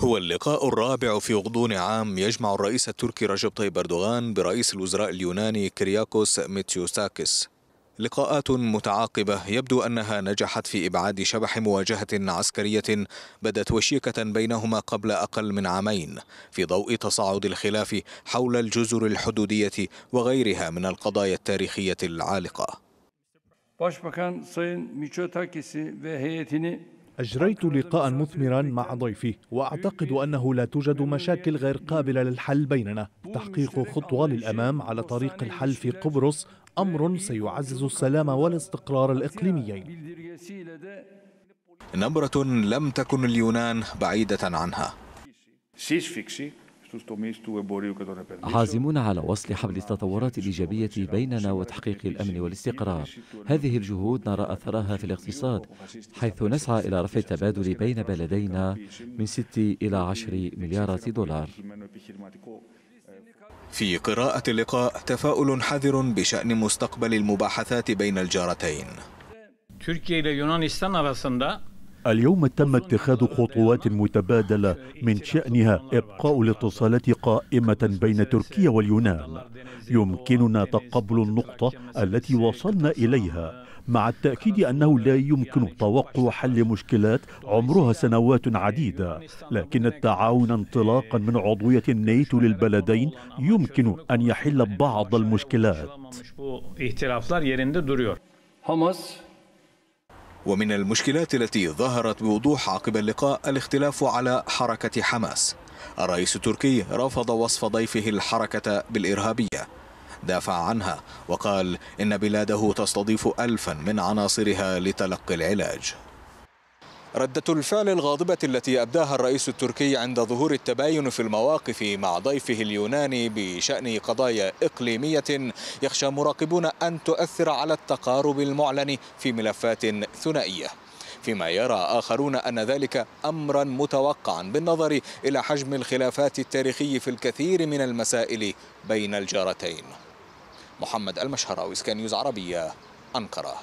هو اللقاء الرابع في غضون عام يجمع الرئيس التركي رجب طيب أردوغان برئيس الوزراء اليوناني كرياكوس ميتسيوساكس لقاءات متعاقبة يبدو أنها نجحت في إبعاد شبح مواجهة عسكرية بدت وشيكة بينهما قبل أقل من عامين في ضوء تصاعد الخلاف حول الجزر الحدودية وغيرها من القضايا التاريخية العالقة. أجريت لقاء مثمرا مع ضيفي وأعتقد أنه لا توجد مشاكل غير قابلة للحل بيننا تحقيق خطوة للأمام على طريق الحل في قبرص أمر سيعزز السلام والاستقرار الإقليميين نبرة لم تكن اليونان بعيدة عنها عازمون على وصل حبل التطورات الإيجابية بيننا وتحقيق الأمن والاستقرار هذه الجهود نرى أثرها في الاقتصاد حيث نسعى إلى رفع التبادل بين بلدينا من 6 إلى 10 مليارات دولار في قراءة اللقاء تفاؤل حذر بشأن مستقبل المباحثات بين الجارتين اليوم تم اتخاذ خطوات متبادلة من شأنها إبقاء الاتصالات قائمة بين تركيا واليونان يمكننا تقبل النقطة التي وصلنا إليها مع التأكيد أنه لا يمكن توقع حل مشكلات عمرها سنوات عديدة لكن التعاون انطلاقا من عضوية النيتو للبلدين يمكن أن يحل بعض المشكلات ومن المشكلات التي ظهرت بوضوح عقب اللقاء الاختلاف على حركة حماس الرئيس التركي رفض وصف ضيفه الحركة بالإرهابية دافع عنها وقال إن بلاده تستضيف ألفا من عناصرها لتلقي العلاج ردة الفعل الغاضبة التي أبداها الرئيس التركي عند ظهور التباين في المواقف مع ضيفه اليوناني بشأن قضايا إقليمية يخشى مراقبون أن تؤثر على التقارب المعلن في ملفات ثنائية فيما يرى آخرون أن ذلك أمرا متوقعا بالنظر إلى حجم الخلافات التاريخي في الكثير من المسائل بين الجارتين محمد المشهراوي سكان عربية أنقرة